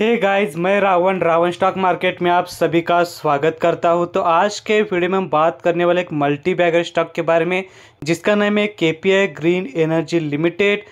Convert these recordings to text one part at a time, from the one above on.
हे hey guys मैं Ravan Ravan stock market में आप सभी का स्वागत करता हूं तो आज के वीडियो में हम बात करने वाले एक मल्टी बैगर स्टॉक के बारे में जिसका नाम है के ग्रीन एनर्जी लिमिटेड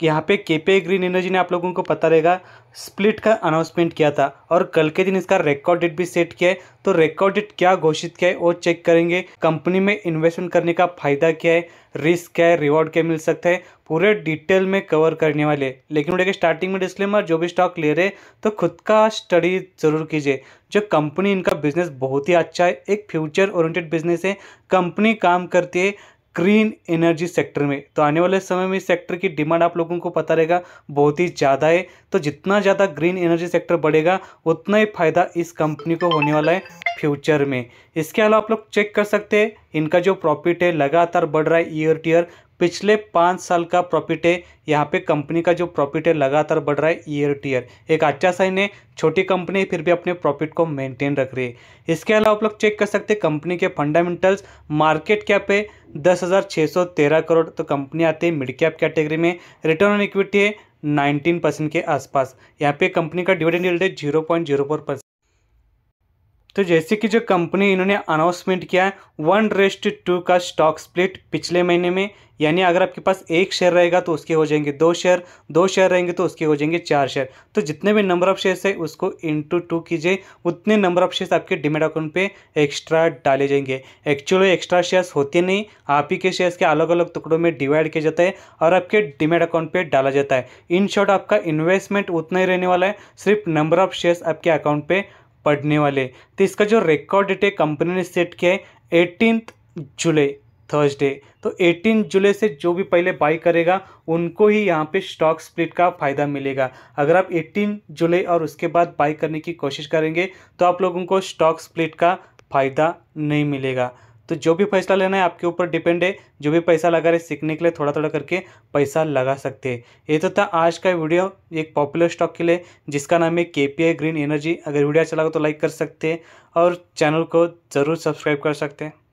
कि यहाँ पे केपे ग्रीन एनर्जी ने आप लोगों को पता रहेगा स्प्लिट का अनाउंसमेंट किया था और कल के दिन इसका रिकॉर्ड डेट भी सेट किया है तो रिकॉर्ड डेट क्या घोषित किया है वो चेक करेंगे कंपनी में इन्वेस्टमेंट करने का फायदा क्या है रिस्क क्या है रिवॉर्ड क्या मिल सकता है पूरे डिटेल में कवर करने वाले लेकिन वीडियो के स्टार्टिंग में डिस्क्लेमर जो भी स्टॉक ले रहे तो खुद का स्टडी जरूर कीजिए जो कंपनी इनका बिजनेस बहुत ही अच्छा है एक फ्यूचर ओरिएंटेड बिजनेस है कंपनी काम करती है ग्रीन एनर्जी सेक्टर में तो आने वाले समय में इस सेक्टर की डिमांड आप लोगों को पता रहेगा बहुत ही ज़्यादा है तो जितना ज़्यादा ग्रीन एनर्जी सेक्टर बढ़ेगा उतना ही फायदा इस कंपनी को होने वाला है फ्यूचर में इसके अलावा आप लोग चेक कर सकते हैं इनका जो प्रॉफिट है लगातार बढ़ रहा है ईयर टू ईयर पिछले पाँच साल का प्रॉफिट है यहाँ पे कंपनी का जो प्रॉफिट है लगातार बढ़ रहा है ईयर टू ईयर एक अच्छा साइन है छोटी कंपनी फिर भी अपने प्रॉफिट को मेंटेन रख रही है इसके अलावा आप लोग चेक कर सकते हैं कंपनी के फंडामेंटल्स मार्केट कैप है दस हज़ार छः सौ तेरह करोड़ तो कंपनी आती है मिड कैप कैटेगरी में रिटर्न ऑन इक्विटी है नाइनटीन परसेंट के आसपास यहाँ पे कंपनी का डिविडेंड रेट है zero point zero four percent तो जैसे कि जो कंपनी इन्होंने अनाउंसमेंट किया है वन रेस्ट टू का स्टॉक स्प्लिट पिछले महीने में यानी अगर आपके पास एक शेयर रहेगा तो उसके हो जाएंगे दो शेयर दो शेयर रहेंगे तो उसके हो जाएंगे चार शेयर तो जितने भी नंबर ऑफ शेयर्स है उसको इंटू टू कीजिए उतने नंबर ऑफ शेयर्स आपके डिमेट अकाउंट पे एक्स्ट्रा डाले जाएंगे एक्चुअली एक्स्ट्रा शेयर्स होते नहीं आप ही के शेयर्स के अलग अलग टुकड़ों में डिवाइड किया जाता है और आपके डिमेट अकाउंट पर डाला जाता है इन शॉर्ट आपका इन्वेस्टमेंट उतना ही रहने वाला है सिर्फ नंबर ऑफ शेयर्स आपके अकाउंट पर पढ़ने वाले तो इसका जो रिकॉर्ड डेट है कंपनी ने सेट किया है एटीन जुलाई थर्सडे तो 18 जुलाई से जो भी पहले बाई करेगा उनको ही यहाँ पे स्टॉक स्प्लिट का फ़ायदा मिलेगा अगर आप 18 जुलाई और उसके बाद बाई करने की कोशिश करेंगे तो आप लोगों को स्टॉक स्प्लिट का फ़ायदा नहीं मिलेगा तो जो भी फैसला लेना है आपके ऊपर डिपेंड है जो भी पैसा लगा रहे सीखने के लिए थोड़ा थोड़ा करके पैसा लगा सकते हैं ये तो था आज का वीडियो एक पॉपुलर स्टॉक के लिए जिसका नाम है के ग्रीन एनर्जी अगर वीडियो अच्छा लगा तो लाइक कर सकते हैं और चैनल को ज़रूर सब्सक्राइब कर सकते हैं